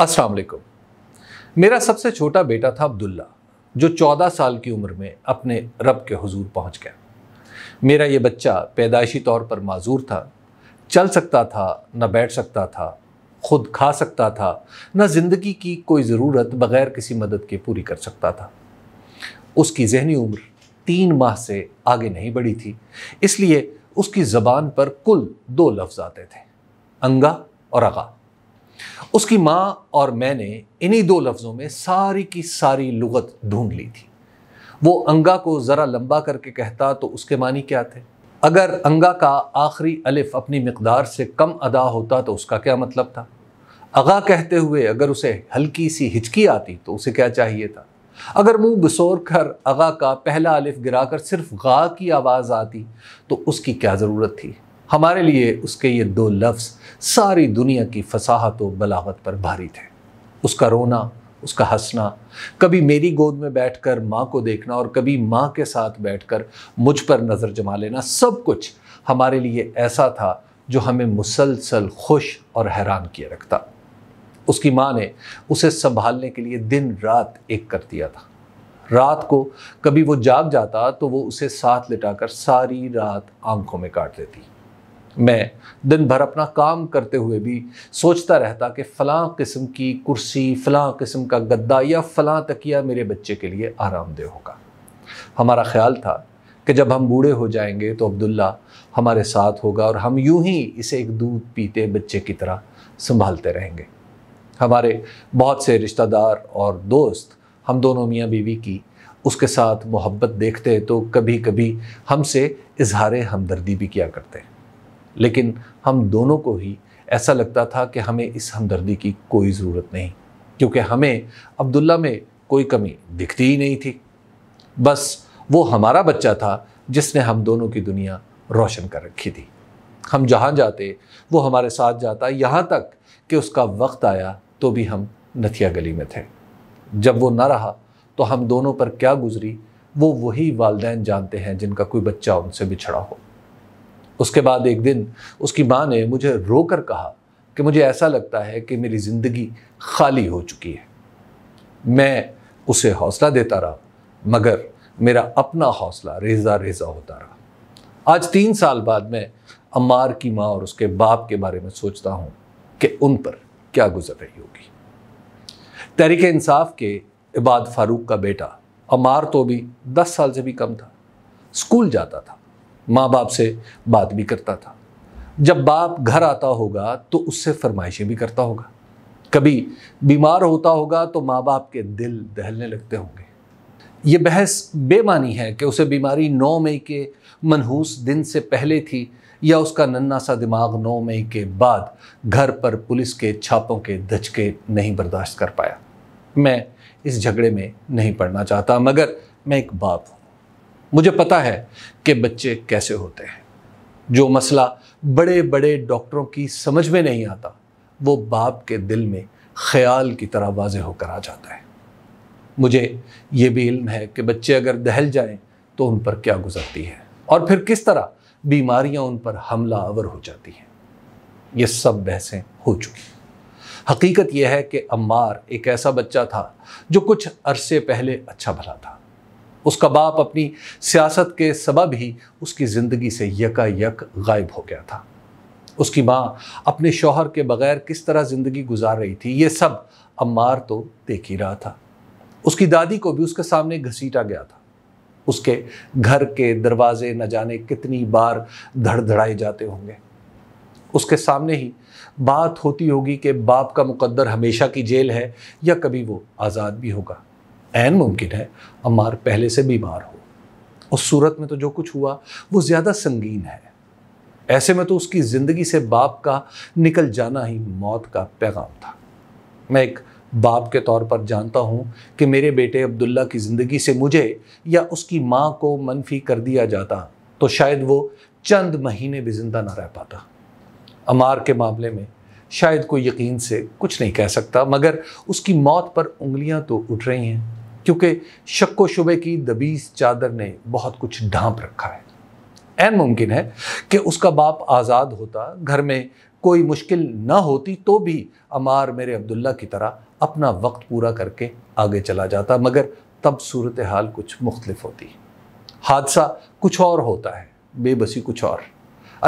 अस्सलाम वालेकुम मेरा सबसे छोटा बेटा था अब्दुल्ला जो 14 साल की उम्र में अपने रब के हुजूर पहुंच गया मेरा ये बच्चा पैदाइशी तौर पर माजूर था चल सकता था न बैठ सकता था खुद खा सकता था न ज़िंदगी की कोई ज़रूरत बग़ैर किसी मदद के पूरी कर सकता था उसकी जहनी उम्र तीन माह से आगे नहीं बढ़ी थी इसलिए उसकी ज़बान पर कुल दो लफ्ज़ आते थे अंगा और अगा उसकी माँ और मैंने इन्हीं दो लफ्ज़ों में सारी की सारी लुगत ढूंढ ली थी वो अंगा को ज़रा लंबा करके कहता तो उसके मानी क्या थे अगर अंगा का आखिरी अलिफ अपनी मकदार से कम अदा होता तो उसका क्या मतलब था अगा कहते हुए अगर उसे हल्की सी हिचकी आती तो उसे क्या चाहिए था अगर मुंह बसोर कर अगा का पहला अलिफ गिराकर सिर्फ गा की आवाज़ आती तो उसकी क्या ज़रूरत थी हमारे लिए उसके ये दो लफ्ज़ सारी दुनिया की फसाहत व बलावत पर भारी थे उसका रोना उसका हंसना कभी मेरी गोद में बैठकर माँ को देखना और कभी माँ के साथ बैठकर मुझ पर नज़र जमा लेना सब कुछ हमारे लिए ऐसा था जो हमें मुसलसल खुश और हैरान किए रखता उसकी माँ ने उसे संभालने के लिए दिन रात एक कर दिया था रात को कभी वो जाग जाता तो वो उसे साथ लिटाकर सारी रात आंखों में काट देती मैं दिन भर अपना काम करते हुए भी सोचता रहता कि फ़लाँ किस्म की कुर्सी फ़लाँ किस्म का गद्दा या फ़लाँ तकिया मेरे बच्चे के लिए आरामदेह होगा हमारा ख्याल था कि जब हम बूढ़े हो जाएंगे तो अब्दुल्ला हमारे साथ होगा और हम यूं ही इसे एक दूध पीते बच्चे की तरह संभालते रहेंगे हमारे बहुत से रिश्तेदार और दोस्त हम दोनों मियाँ बीवी की उसके साथ मोहब्बत देखते तो कभी कभी हमसे इजहार हमदर्दी भी किया करते हैं लेकिन हम दोनों को ही ऐसा लगता था कि हमें इस हमदर्दी की कोई ज़रूरत नहीं क्योंकि हमें अब्दुल्ला में कोई कमी दिखती ही नहीं थी बस वो हमारा बच्चा था जिसने हम दोनों की दुनिया रोशन कर रखी थी हम जहाँ जाते वो हमारे साथ जाता यहाँ तक कि उसका वक्त आया तो भी हम नथिया गली में थे जब वो ना रहा तो हम दोनों पर क्या गुजरी वो वही वालदेन जानते हैं जिनका कोई बच्चा उनसे बिछड़ा हो उसके बाद एक दिन उसकी माँ ने मुझे रो कर कहा कि मुझे ऐसा लगता है कि मेरी ज़िंदगी खाली हो चुकी है मैं उसे हौसला देता रहा मगर मेरा अपना हौसला रेजा रेजा होता रहा आज तीन साल बाद मैं अम्मार की माँ और उसके बाप के बारे में सोचता हूँ कि उन पर क्या गुजर रही होगी तहरीक इंसाफ के इबाद फारूक का बेटा अमार तो भी दस साल से भी कम था स्कूल जाता था माँ बाप से बात भी करता था जब बाप घर आता होगा तो उससे फरमाइशें भी करता होगा कभी बीमार होता होगा तो माँ बाप के दिल दहलने लगते होंगे ये बहस बेमानी है कि उसे बीमारी 9 मई के मनहूस दिन से पहले थी या उसका नन्ना सा दिमाग 9 मई के बाद घर पर पुलिस के छापों के धचके नहीं बर्दाश्त कर पाया मैं इस झगड़े में नहीं पड़ना चाहता मगर मैं एक बाप हूँ मुझे पता है कि बच्चे कैसे होते हैं जो मसला बड़े बड़े डॉक्टरों की समझ में नहीं आता वो बाप के दिल में ख्याल की तरह वाज होकर आ जाता है मुझे ये भी इल्म है कि बच्चे अगर दहल जाएं तो उन पर क्या गुजरती है और फिर किस तरह बीमारियां उन पर हमला आवर हो जाती हैं ये सब बहसें हो चुकी हकीकत यह है कि अम्मार एक ऐसा बच्चा था जो कुछ अरसे पहले अच्छा भला था उसका बाप अपनी सियासत के सबब ही उसकी ज़िंदगी से यकायक गायब हो गया था उसकी माँ अपने शौहर के बगैर किस तरह ज़िंदगी गुजार रही थी ये सब अम्मार तो देख ही रहा था उसकी दादी को भी उसके सामने घसीटा गया था उसके घर के दरवाजे न जाने कितनी बार धड़धड़ाए जाते होंगे उसके सामने ही बात होती होगी कि बाप का मुकद्दर हमेशा की जेल है या कभी वो आज़ाद भी होगा एन मुमकिन है अम्मार पहले से बीमार हो उस सूरत में तो जो कुछ हुआ वो ज़्यादा संगीन है ऐसे में तो उसकी ज़िंदगी से बाप का निकल जाना ही मौत का पैगाम था मैं एक बाप के तौर पर जानता हूँ कि मेरे बेटे अब्दुल्ला की ज़िंदगी से मुझे या उसकी माँ को मनफी कर दिया जाता तो शायद वो चंद महीने भी ज़िंदा ना रह पाता अमार के मामले में शायद कोई यकीन से कुछ नहीं कह सकता मगर उसकी मौत पर उंगलियां तो उठ रही हैं क्योंकि शक्को शुबे की दबीस चादर ने बहुत कुछ ढांप रखा है एन मुमकिन है कि उसका बाप आज़ाद होता घर में कोई मुश्किल ना होती तो भी अमार मेरे अब्दुल्ला की तरह अपना वक्त पूरा करके आगे चला जाता मगर तब सूरत हाल कुछ मुख्तलिफ होती हादसा कुछ और होता है बेबसी कुछ और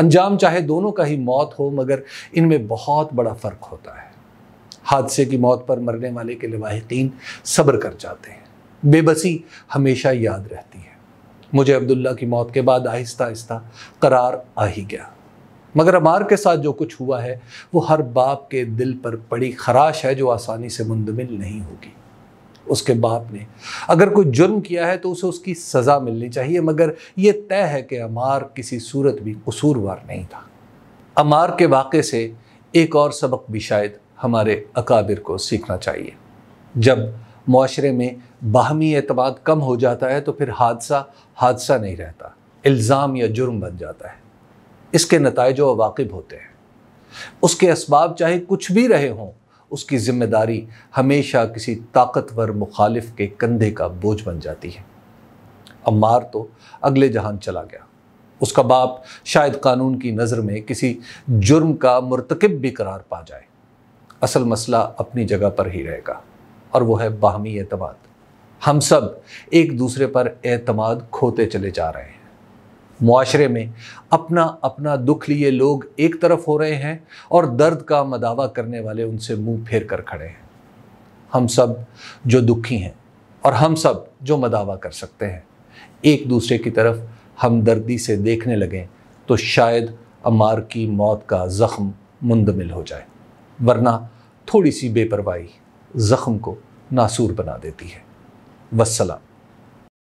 अंजाम चाहे दोनों का ही मौत हो मगर इनमें बहुत बड़ा फ़र्क होता है हादसे की मौत पर मरने वाले के लवाहकिन सब्र कर जाते हैं बेबसी हमेशा याद रहती है मुझे अब्दुल्ला की मौत के बाद आहिस्ता आहिस्ता करार आ ही गया मगर अमार के साथ जो कुछ हुआ है वो हर बाप के दिल पर पड़ी खराश है जो आसानी से मुंदमिल नहीं होगी उसके बाप ने अगर कोई जुर्म किया है तो उसे उसकी सज़ा मिलनी चाहिए मगर ये तय है कि अमार किसी सूरत भी कसूरवार नहीं था अमार के वाक़े से एक और सबक भी शायद हमारे अकाबिर को सीखना चाहिए जब माशरे में बाहमी अतमाद कम हो जाता है तो फिर हादसा हादसा नहीं रहता इल्ज़ाम या जुर्म बन जाता है इसके नतज वाकब होते हैं उसके इसबाब चाहे कुछ भी रहे हों उसकी ज़िम्मेदारी हमेशा किसी ताकतवर मुखालिफ के कंधे का बोझ बन जाती है अम्मार तो अगले जहान चला गया उसका बाप शायद कानून की नज़र में किसी जुर्म का मरतकब भी करार पा जाए असल मसला अपनी जगह पर ही रहेगा और वो है बाहमी एतमाद हम सब एक दूसरे पर एतमाद खोते चले जा रहे हैं मुआरे में अपना अपना दुख लिए लोग एक तरफ हो रहे हैं और दर्द का मदावा करने वाले उनसे मुंह फेर कर खड़े हैं हम सब जो दुखी हैं और हम सब जो मदावा कर सकते हैं एक दूसरे की तरफ हमदर्दी से देखने लगें तो शायद अमार की मौत का ज़ख्म मुंदमिल हो जाए वरना थोड़ी सी बेपरवाही ज़ख्म को नासूर बना देती है वसलाम